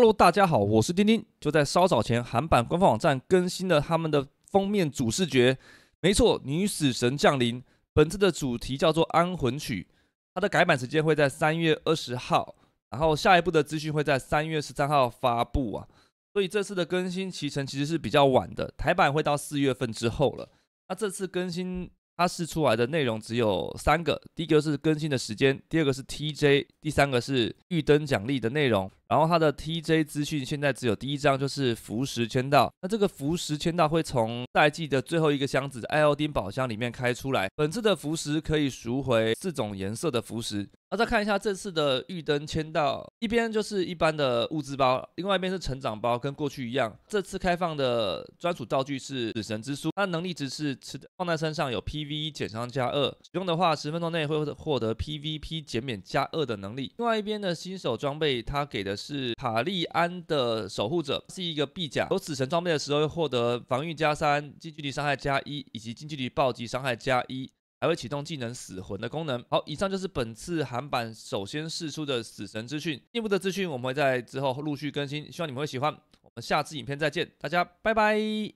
Hello，大家好，我是丁丁。就在稍早前，韩版官方网站更新了他们的封面主视觉，没错，女死神降临。本次的主题叫做《安魂曲》，它的改版时间会在三月二十号，然后下一步的资讯会在三月十三号发布啊。所以这次的更新期程其实是比较晚的，台版会到四月份之后了。那这次更新。它试出来的内容只有三个，第一个是更新的时间，第二个是 TJ，第三个是预登奖励的内容。然后它的 TJ 资讯现在只有第一张，就是符石签到。那这个符石签到会从赛季的最后一个箱子艾奥丁宝箱里面开出来。本次的符石可以赎回四种颜色的符石。那再看一下这次的玉灯签到，一边就是一般的物资包，另外一边是成长包，跟过去一样。这次开放的专属道具是死神之书，它能力值是持放在身上有 PVE 减伤加二，使用的话十分钟内会获得 PVP 减免加二的能力。另外一边的新手装备，它给的是塔利安的守护者，是一个臂甲。有死神装备的时候会获得防御加三、近距离伤害加一以及近距离暴击伤害加一。还会启动技能“死魂”的功能。好，以上就是本次韩版首先试出的死神资讯。内部的资讯我们会在之后陆续更新，希望你们会喜欢。我们下次影片再见，大家拜拜。